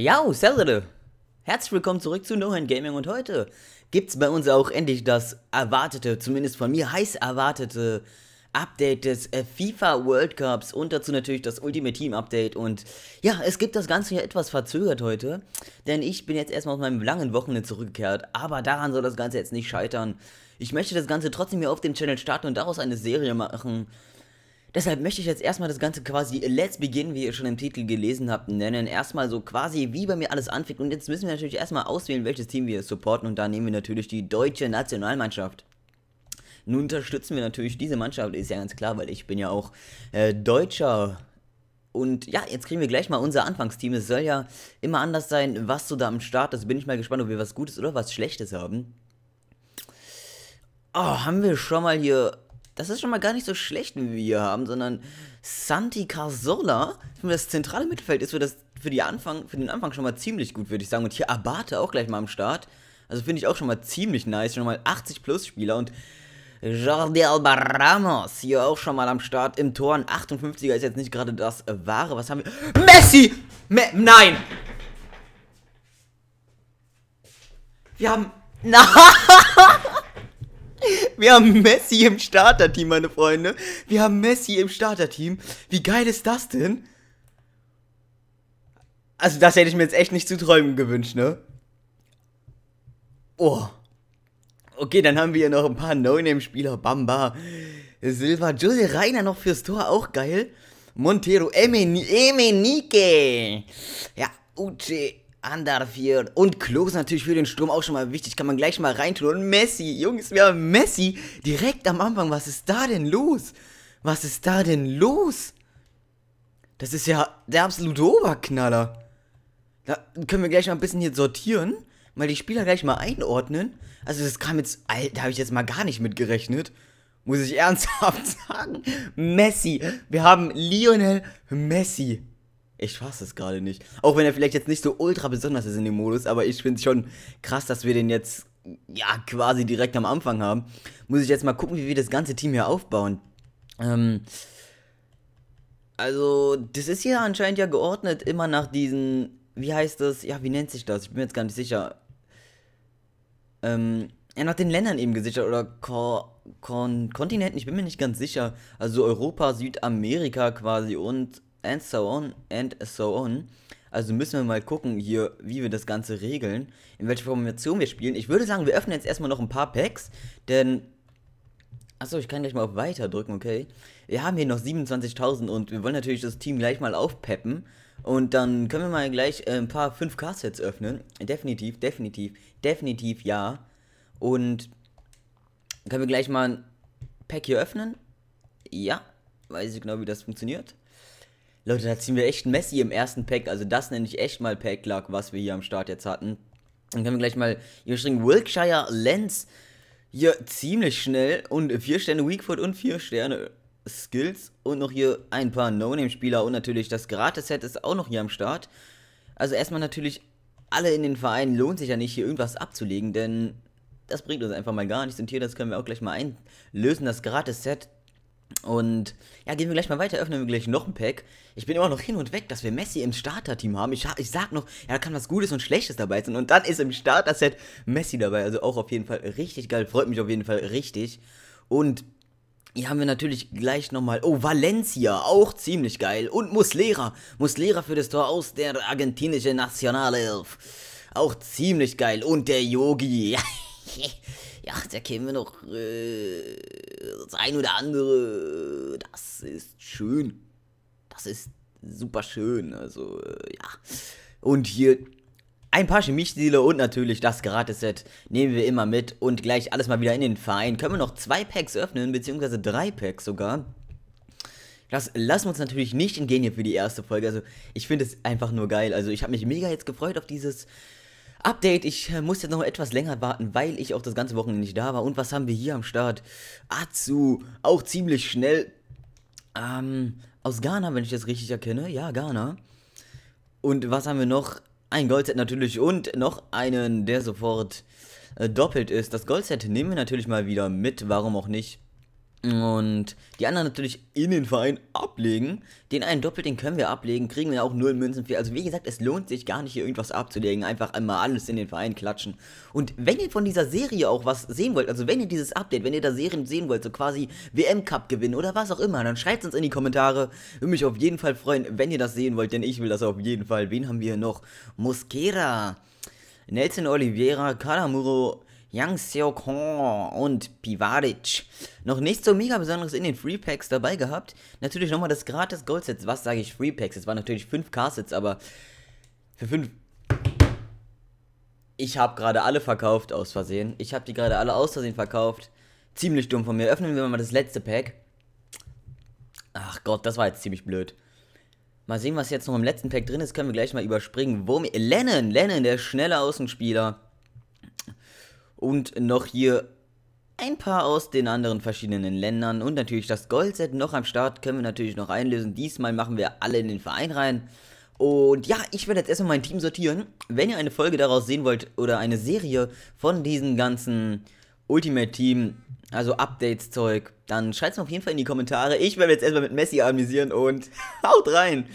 Ja, Saturday! Herzlich willkommen zurück zu No Gaming und heute gibt's bei uns auch endlich das erwartete, zumindest von mir heiß erwartete Update des äh, FIFA World Cups und dazu natürlich das Ultimate Team Update und ja, es gibt das Ganze ja etwas verzögert heute, denn ich bin jetzt erstmal aus meinem langen Wochenende zurückgekehrt, aber daran soll das Ganze jetzt nicht scheitern. Ich möchte das Ganze trotzdem hier auf dem Channel starten und daraus eine Serie machen, Deshalb möchte ich jetzt erstmal das Ganze quasi Let's Begin, wie ihr schon im Titel gelesen habt, nennen. Erstmal so quasi, wie bei mir alles anfängt. Und jetzt müssen wir natürlich erstmal auswählen, welches Team wir supporten. Und da nehmen wir natürlich die deutsche Nationalmannschaft. Nun unterstützen wir natürlich diese Mannschaft, ist ja ganz klar, weil ich bin ja auch äh, Deutscher. Und ja, jetzt kriegen wir gleich mal unser Anfangsteam. Es soll ja immer anders sein, was so da am Start ist. Bin ich mal gespannt, ob wir was Gutes oder was Schlechtes haben. Oh, haben wir schon mal hier das ist schon mal gar nicht so schlecht, wie wir hier haben, sondern Santi Carzola das zentrale Mittelfeld ist für, das, für, die Anfang, für den Anfang schon mal ziemlich gut, würde ich sagen. Und hier Abate auch gleich mal am Start. Also finde ich auch schon mal ziemlich nice. Schon mal 80 plus Spieler und Jordi Alba Ramos hier auch schon mal am Start im Tor. Ein 58er ist jetzt nicht gerade das Wahre. Was haben wir? Messi! Me Nein! Wir haben. Nein! Wir haben Messi im Starterteam, meine Freunde. Wir haben Messi im Starterteam. Wie geil ist das denn? Also, das hätte ich mir jetzt echt nicht zu träumen gewünscht, ne? Oh. Okay, dann haben wir hier noch ein paar No-Name-Spieler. Bamba, Silva, Jose Reiner noch fürs Tor, auch geil. Montero, Emenike. Ja, Uche, Andarfier und Klos natürlich für den Sturm auch schon mal wichtig. Kann man gleich mal reintun. Und Messi, Jungs, wir haben Messi direkt am Anfang. Was ist da denn los? Was ist da denn los? Das ist ja der absolute Oberknaller. Da können wir gleich mal ein bisschen hier sortieren. Mal die Spieler gleich mal einordnen. Also das kam jetzt, da habe ich jetzt mal gar nicht mit gerechnet. Muss ich ernsthaft sagen. Messi. Wir haben Lionel Messi. Ich fasse es gerade nicht. Auch wenn er vielleicht jetzt nicht so ultra besonders ist in dem Modus, aber ich finde es schon krass, dass wir den jetzt ja quasi direkt am Anfang haben. Muss ich jetzt mal gucken, wie wir das ganze Team hier aufbauen. Ähm, also, das ist hier anscheinend ja geordnet immer nach diesen, wie heißt das? Ja, wie nennt sich das? Ich bin mir jetzt gar nicht sicher. Ähm, ja, nach den Ländern eben gesichert oder Ko Kon Kontinenten, ich bin mir nicht ganz sicher. Also Europa, Südamerika quasi und and so on and so on. Also müssen wir mal gucken hier, wie wir das Ganze regeln, in welcher Formation wir spielen. Ich würde sagen, wir öffnen jetzt erstmal noch ein paar Packs, denn... Achso, ich kann gleich mal auf Weiter drücken, okay. Wir haben hier noch 27.000 und wir wollen natürlich das Team gleich mal aufpeppen. Und dann können wir mal gleich äh, ein paar 5K-Sets öffnen. Definitiv, definitiv, definitiv ja. Und können wir gleich mal ein Pack hier öffnen? Ja, weiß ich genau, wie das funktioniert. Leute, da ziehen wir echt Messi im ersten Pack. Also das nenne ich echt mal Pack Luck, was wir hier am Start jetzt hatten. Dann können wir gleich mal hier schreiben, Wilkshire Lens. Hier ziemlich schnell. Und vier Sterne Weakfoot und vier Sterne Skills. Und noch hier ein paar No-Name-Spieler. Und natürlich das Gratis-Set ist auch noch hier am Start. Also erstmal natürlich alle in den Vereinen lohnt sich ja nicht, hier irgendwas abzulegen, denn das bringt uns einfach mal gar nichts. Und hier, das können wir auch gleich mal einlösen, das Gratis-Set. Und ja, gehen wir gleich mal weiter, öffnen wir gleich noch ein Pack. Ich bin immer noch hin und weg, dass wir Messi im Starter-Team haben. Ich, ich sag noch, ja, da kann was Gutes und Schlechtes dabei sein. Und dann ist im Starter-Set Messi dabei. Also auch auf jeden Fall richtig geil. Freut mich auf jeden Fall richtig. Und hier haben wir natürlich gleich nochmal. Oh, Valencia, auch ziemlich geil. Und Muslera. Muslera für das Tor aus der argentinischen Nationalelf. Auch ziemlich geil. Und der Yogi. ja, da kennen wir noch äh, das ein oder andere. Das ist schön. Das ist super schön. Also, äh, ja. Und hier ein paar Chemiestile und natürlich das Gratis-Set nehmen wir immer mit. Und gleich alles mal wieder in den Verein. Können wir noch zwei Packs öffnen, beziehungsweise drei Packs sogar. Das lassen wir uns natürlich nicht entgehen hier für die erste Folge. Also, ich finde es einfach nur geil. Also, ich habe mich mega jetzt gefreut auf dieses Update, ich äh, muss jetzt noch etwas länger warten, weil ich auch das ganze Wochenende nicht da war. Und was haben wir hier am Start? Azu, auch ziemlich schnell. Ähm, aus Ghana, wenn ich das richtig erkenne. Ja, Ghana. Und was haben wir noch? Ein Goldset natürlich und noch einen, der sofort äh, doppelt ist. Das Goldset nehmen wir natürlich mal wieder mit, warum auch nicht. Und die anderen natürlich in den Verein ablegen. Den einen Doppel, den können wir ablegen, kriegen wir auch null Münzen für. Also wie gesagt, es lohnt sich gar nicht, hier irgendwas abzulegen. Einfach einmal alles in den Verein klatschen. Und wenn ihr von dieser Serie auch was sehen wollt, also wenn ihr dieses Update, wenn ihr da Serien sehen wollt, so quasi WM-Cup gewinnen oder was auch immer, dann schreibt es uns in die Kommentare. Würde mich auf jeden Fall freuen, wenn ihr das sehen wollt, denn ich will das auf jeden Fall. Wen haben wir hier noch? Mosquera, Nelson Oliveira, Kalamuro, Yang Seokong und Pivaric. Noch nichts so mega besonderes in den Free Packs dabei gehabt. Natürlich nochmal das gratis Gold Sets. Was sage ich Free Packs? Es waren natürlich 5k Sets, aber für 5 ich habe gerade alle verkauft aus Versehen. Ich habe die gerade alle aus Versehen verkauft. Ziemlich dumm von mir. Öffnen wir mal das letzte Pack. Ach Gott, das war jetzt ziemlich blöd. Mal sehen, was jetzt noch im letzten Pack drin ist. Können wir gleich mal überspringen. Wo Lennon, Lennon, der schnelle Außenspieler. Und noch hier ein paar aus den anderen verschiedenen Ländern und natürlich das Goldset noch am Start können wir natürlich noch einlösen. Diesmal machen wir alle in den Verein rein. Und ja, ich werde jetzt erstmal mein Team sortieren. Wenn ihr eine Folge daraus sehen wollt oder eine Serie von diesem ganzen Ultimate Team, also Updates-Zeug, dann schreibt es mir auf jeden Fall in die Kommentare. Ich werde jetzt erstmal mit Messi amüsieren und haut rein!